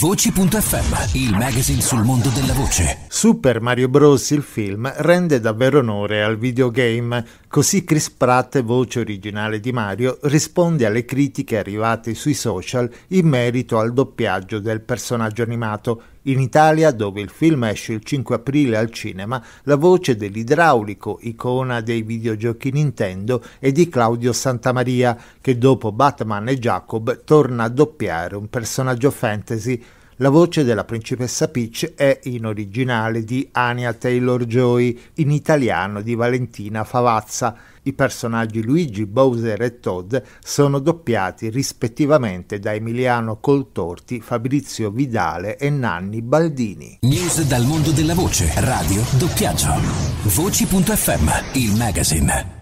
Voci.fm, il magazine sul mondo della voce. Super Mario Bros. il film rende davvero onore al videogame, così Chris Pratt, voce originale di Mario, risponde alle critiche arrivate sui social in merito al doppiaggio del personaggio animato in Italia, dove il film esce il 5 aprile al cinema, la voce dell'idraulico, icona dei videogiochi Nintendo, è di Claudio Santamaria, che dopo Batman e Jacob torna a doppiare un personaggio fantasy la voce della principessa Peach è in originale di Ania Taylor-Joy, in italiano di Valentina Favazza. I personaggi Luigi, Bowser e Todd sono doppiati rispettivamente da Emiliano Coltorti, Fabrizio Vidale e Nanni Baldini. News dal mondo della voce, radio, doppiaggio. Voci.fm, il magazine.